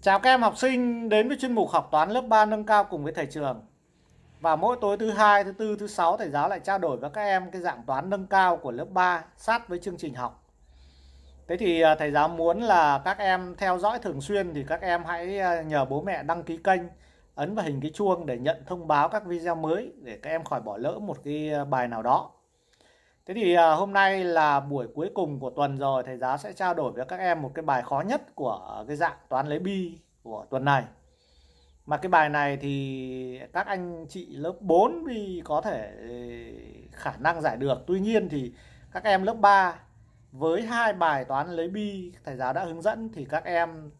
Chào các em học sinh đến với chuyên mục học toán lớp 3 nâng cao cùng với thầy trường. Và mỗi tối thứ hai, thứ tư, thứ sáu thầy giáo lại trao đổi với các em cái dạng toán nâng cao của lớp 3 sát với chương trình học. Thế thì à, thầy giáo muốn là các em theo dõi thường xuyên thì các em hãy à, nhờ bố mẹ đăng ký kênh, ấn vào hình cái chuông để nhận thông báo các video mới để các em khỏi bỏ lỡ một cái à, bài nào đó. Thế thì à, hôm nay là buổi cuối cùng của tuần rồi, thầy giáo sẽ trao đổi với các em một cái bài khó nhất của cái dạng toán lấy bi của tuần này. Mà cái bài này thì các anh chị lớp 4 thì có thể ừ, khả năng giải được. Tuy nhiên thì các em lớp 3 với hai bài toán lấy bi thầy giáo đã hướng dẫn thì các em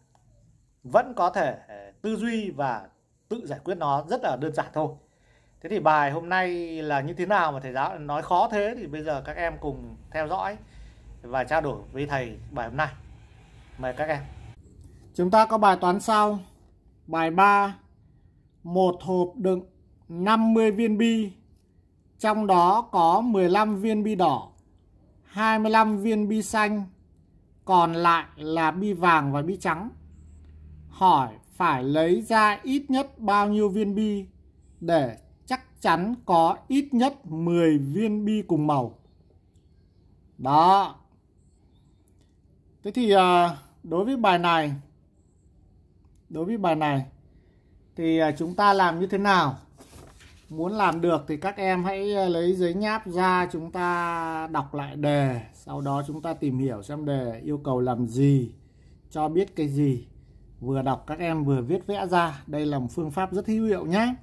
vẫn có thể ừ, tư duy và tự giải quyết nó rất là đơn giản thôi. Thế thì bài hôm nay là như thế nào mà thầy giáo nói khó thế thì bây giờ các em cùng theo dõi và trao đổi với thầy bài hôm nay. Mời các em. Chúng ta có bài toán sau. Bài 3. Một hộp đựng 50 viên bi, trong đó có 15 viên bi đỏ, 25 viên bi xanh, còn lại là bi vàng và bi trắng. Hỏi phải lấy ra ít nhất bao nhiêu viên bi để chắc chắn có ít nhất 10 viên bi cùng màu. Đó. Thế thì à, đối với bài này đối với bài này thì à, chúng ta làm như thế nào? Muốn làm được thì các em hãy à, lấy giấy nháp ra chúng ta đọc lại đề, sau đó chúng ta tìm hiểu xem đề yêu cầu làm gì, cho biết cái gì. Vừa đọc các em vừa viết vẽ ra, đây là một phương pháp rất hữu hiệu nhé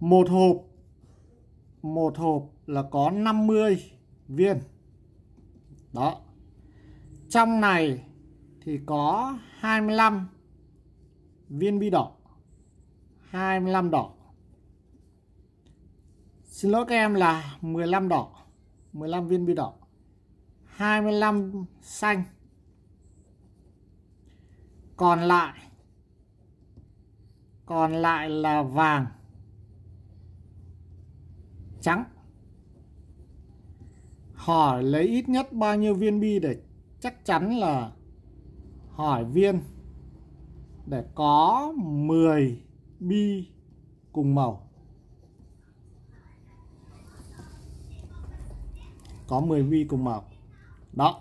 một hộp một hộp là có 50 viên đó trong này thì có 25 viên bi đỏ 25 đỏ Xin lỗi các em là 15 đỏ 15 viên bi đỏ 25 xanh Còn lại Còn lại là vàng trắng hỏi lấy ít nhất bao nhiêu viên bi để chắc chắn là hỏi viên để có 10 bi cùng màu có 10 bi cùng màu đó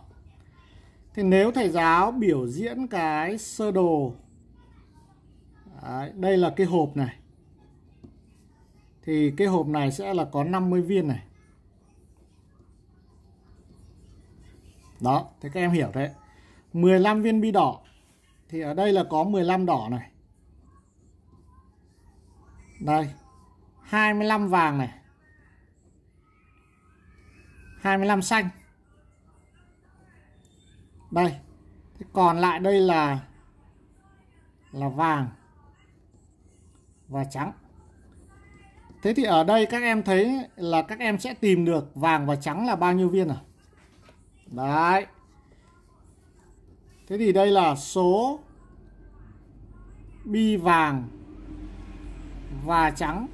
thì nếu thầy giáo biểu diễn cái sơ đồ Đấy, đây là cái hộp này thì cái hộp này sẽ là có 50 viên này đó thế các em hiểu đấy 15 viên bi đỏ thì ở đây là có 15 đỏ này đây 25 vàng này 25 xanh đây thế còn lại đây là là vàng và trắng Thế thì ở đây các em thấy là các em sẽ tìm được vàng và trắng là bao nhiêu viên à? Đấy. Thế thì đây là số bi vàng và trắng.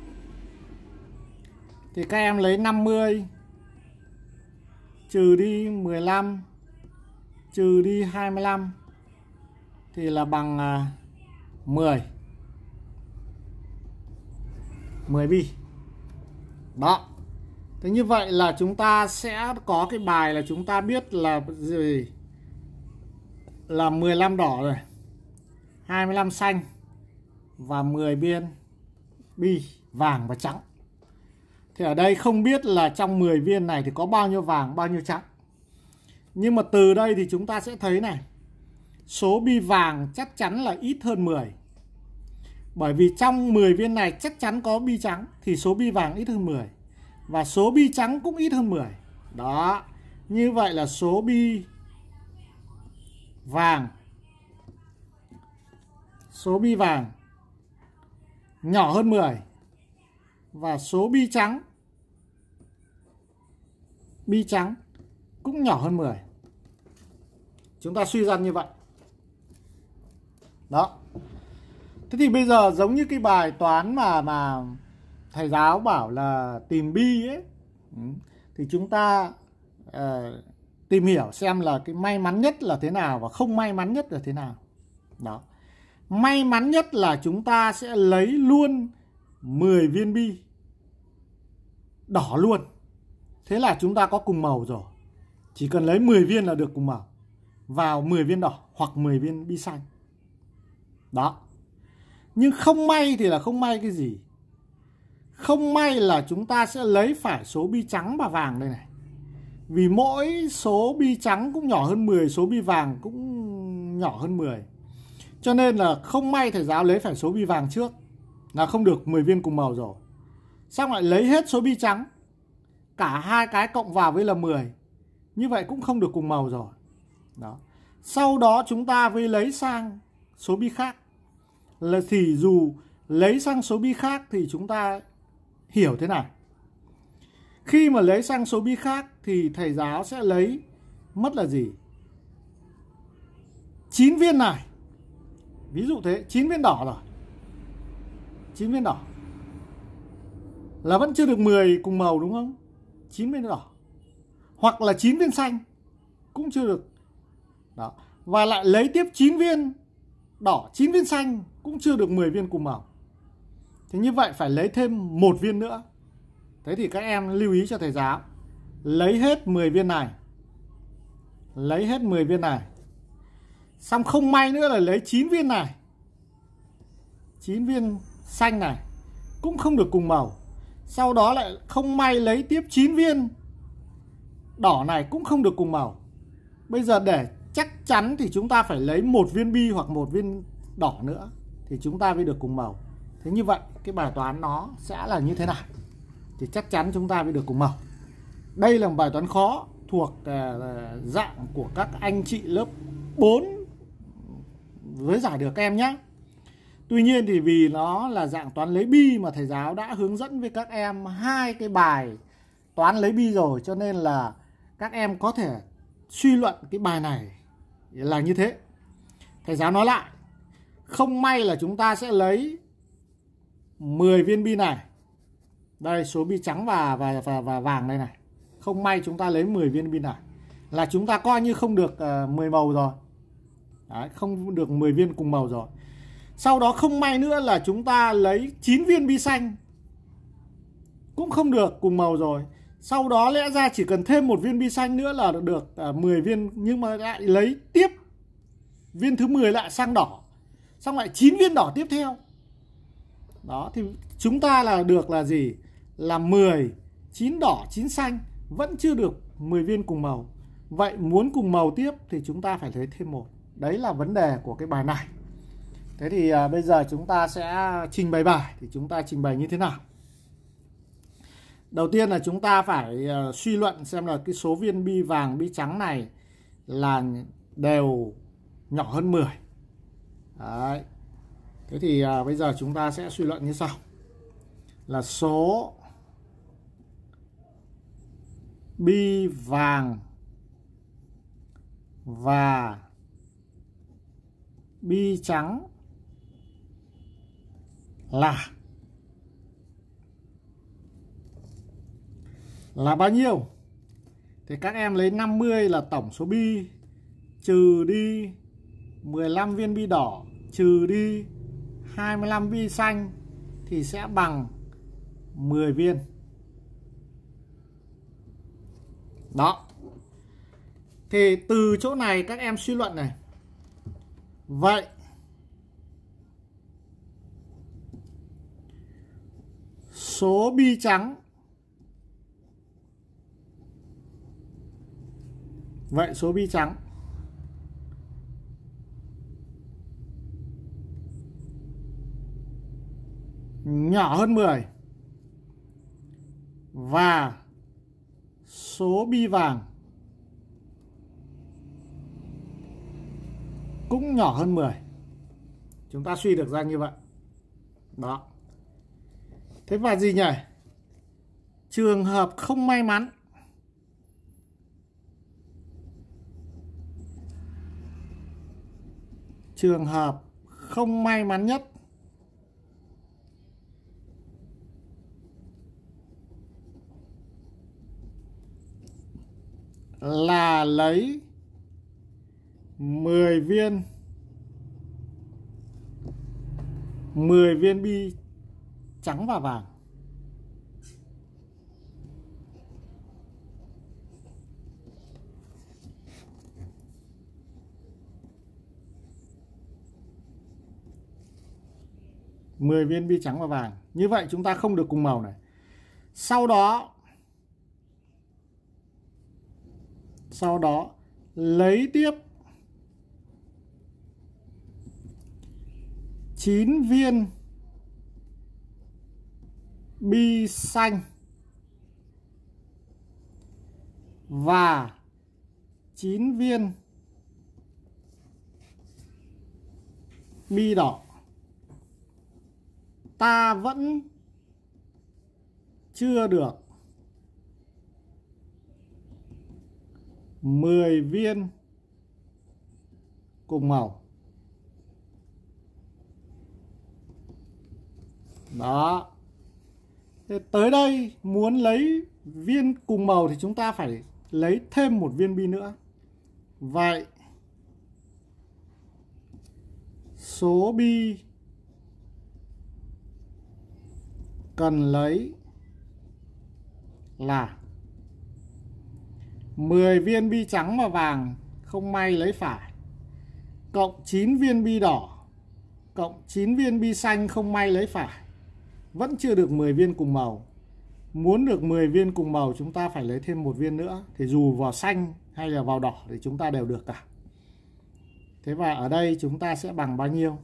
Thì các em lấy 50 trừ đi 15 trừ đi 25 thì là bằng 10. À, 10 bi đó thế như vậy là chúng ta sẽ có cái bài là chúng ta biết là gì là 15 đỏ rồi 25 xanh và 10 biên bi vàng và trắng thì ở đây không biết là trong 10 viên này thì có bao nhiêu vàng bao nhiêu trắng nhưng mà từ đây thì chúng ta sẽ thấy này số bi vàng chắc chắn là ít hơn 10 bởi vì trong 10 viên này chắc chắn có bi trắng thì số bi vàng ít hơn 10 và số bi trắng cũng ít hơn 10. Đó. Như vậy là số bi vàng số bi vàng nhỏ hơn 10 và số bi trắng bi trắng cũng nhỏ hơn 10. Chúng ta suy ra như vậy. Đó. Thế thì bây giờ giống như cái bài toán mà mà thầy giáo bảo là tìm bi ấy ừ, thì chúng ta uh, tìm hiểu xem là cái may mắn nhất là thế nào và không may mắn nhất là thế nào. Đó. May mắn nhất là chúng ta sẽ lấy luôn 10 viên bi đỏ luôn. Thế là chúng ta có cùng màu rồi. Chỉ cần lấy 10 viên là được cùng màu. Vào 10 viên đỏ hoặc 10 viên bi xanh. Đó nhưng không may thì là không may cái gì không may là chúng ta sẽ lấy phải số bi trắng và vàng đây này vì mỗi số bi trắng cũng nhỏ hơn 10 số bi vàng cũng nhỏ hơn 10 cho nên là không may thầy giáo lấy phải số bi vàng trước là không được 10 viên cùng màu rồi xong lại lấy hết số bi trắng cả hai cái cộng vào với là 10 như vậy cũng không được cùng màu rồi đó sau đó chúng ta mới lấy sang số bi khác là thì dù lấy sang số bi khác thì chúng ta hiểu thế nào? Khi mà lấy sang số bi khác thì thầy giáo sẽ lấy mất là gì? Chín viên này. Ví dụ thế, chín viên đỏ rồi. chín viên đỏ. Là vẫn chưa được 10 cùng màu đúng không? Chín viên đỏ. Hoặc là chín viên xanh cũng chưa được. Đó. Và lại lấy tiếp 9 viên đỏ, 9 viên xanh cũng chưa được 10 viên cùng màu. Thế như vậy phải lấy thêm một viên nữa. Thế thì các em lưu ý cho thầy giáo. Lấy hết 10 viên này. Lấy hết 10 viên này. Xong không may nữa là lấy 9 viên này. 9 viên xanh này. Cũng không được cùng màu. Sau đó lại không may lấy tiếp 9 viên đỏ này cũng không được cùng màu. Bây giờ để chắc chắn thì chúng ta phải lấy một viên bi hoặc một viên đỏ nữa thì chúng ta mới được cùng màu thế như vậy cái bài toán nó sẽ là như thế nào thì chắc chắn chúng ta mới được cùng màu đây là một bài toán khó thuộc à, dạng của các anh chị lớp 4 với giải được em nhé Tuy nhiên thì vì nó là dạng toán lấy bi mà thầy giáo đã hướng dẫn với các em hai cái bài toán lấy bi rồi cho nên là các em có thể suy luận cái bài này là như thế. Thầy giáo nói lại không may là chúng ta sẽ lấy 10 viên bi này đây số bi trắng và và và, và vàng đây này không may chúng ta lấy 10 viên bi này là chúng ta coi như không được uh, ờ, 10 màu rồi Đấy, không được 10 viên cùng màu rồi sau đó không may nữa là chúng ta lấy 9 viên bi xanh cũng không được cùng màu rồi sau đó lẽ ra chỉ cần thêm một viên bi xanh nữa là được uh, ờ, 10 viên nhưng mà lại lấy tiếp viên thứ 10 lại sang đỏ xong lại chín viên đỏ tiếp theo đó thì chúng ta là được là gì là 10 chín đỏ chín xanh vẫn chưa được 10 viên cùng màu vậy muốn cùng màu tiếp thì chúng ta phải lấy thêm một đấy là vấn đề của cái bài này thế thì à, bây giờ chúng ta sẽ trình bày bài thì chúng ta trình bày như thế nào đầu tiên là chúng ta phải à, suy luận xem là cái số viên bi vàng bi trắng này là đều nhỏ hơn 10 Đấy. Thế thì à, bây giờ chúng ta sẽ suy luận như sau. Là số bi vàng và bi trắng là là bao nhiêu? Thì các em lấy 50 là tổng số bi trừ đi 15 viên bi đỏ trừ đi 25 bi xanh thì sẽ bằng 10 viên. Đó. Thì từ chỗ này các em suy luận này. Vậy số bi trắng Vậy số bi trắng nhỏ hơn 10 và số bi vàng cũng nhỏ hơn 10 chúng ta suy được ra như vậy đó thế và gì nhỉ trường hợp không may mắn trường hợp không may mắn nhất là lấy 10 viên 10 viên bi trắng và vàng mười viên bi trắng và vàng như vậy chúng ta không được cùng màu này sau đó sau đó lấy tiếp 9 viên bi xanh và 9 viên bi đỏ ta vẫn chưa được 10 viên cùng màu đó Thế tới đây muốn lấy viên cùng màu thì chúng ta phải lấy thêm một viên bi nữa vậy số bi cần lấy là 10 viên bi trắng và vàng không may lấy phải cộng 9 viên bi đỏ cộng 9 viên bi xanh không may lấy phải vẫn chưa được 10 viên cùng màu muốn được 10 viên cùng màu chúng ta phải lấy thêm một viên nữa thì dù vào xanh hay là vào đỏ thì chúng ta đều được cả thế và ở đây chúng ta sẽ bằng bao nhiêu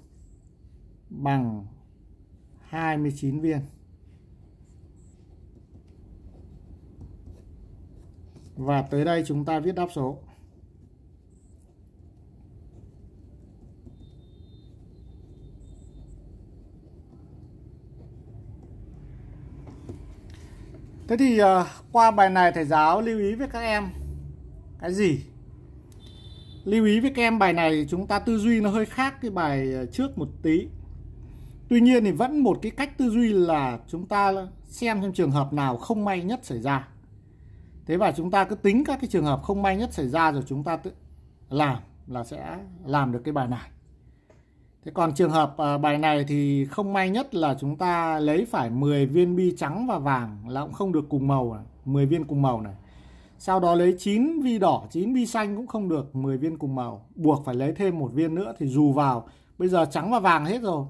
bằng 29 viên Và tới đây chúng ta viết đáp số. Thế thì uh, qua bài này thầy giáo lưu ý với các em cái gì? Lưu ý với các em bài này chúng ta tư duy nó hơi khác cái bài à, trước một tí. Tuy nhiên thì vẫn một cái cách tư duy là chúng ta xem trong trường hợp nào không may nhất xảy ra Thế và chúng ta cứ tính các cái trường hợp không may nhất xảy ra rồi chúng ta tự làm là sẽ làm được cái bài này. Thế còn trường hợp à, bài này thì không may nhất là chúng ta lấy phải 10 viên bi trắng và vàng là cũng không được cùng màu, này. 10 viên cùng màu này. Sau đó lấy 9 vi đỏ, 9 vi xanh cũng không được 10 viên cùng màu. Buộc phải lấy thêm một viên nữa thì dù vào. Bây giờ trắng và vàng hết rồi.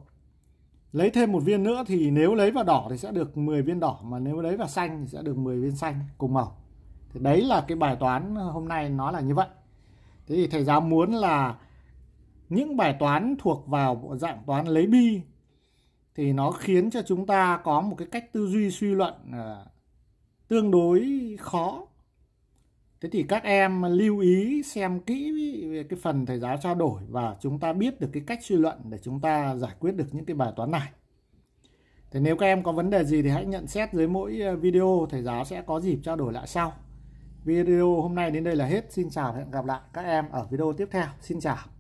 Lấy thêm một viên nữa thì nếu lấy vào đỏ thì sẽ được 10 viên đỏ. Mà nếu lấy vào xanh thì sẽ được 10 viên xanh cùng màu thì đấy là cái bài toán hôm nay nó là như vậy thế thì thầy giáo muốn là những bài toán thuộc vào bộ dạng toán lấy bi thì nó khiến cho chúng ta có một cái cách tư duy suy luận à, tương đối khó thế thì các em lưu ý xem kỹ cái phần thầy giáo trao đổi và chúng ta biết được cái cách suy luận để chúng ta giải quyết được những cái bài toán này thế nếu các em có vấn đề gì thì hãy nhận xét dưới mỗi à, video thầy giáo sẽ có dịp trao đổi lại sau Video hôm nay đến đây là hết. Xin chào và hẹn gặp lại các em ở video tiếp theo. Xin chào.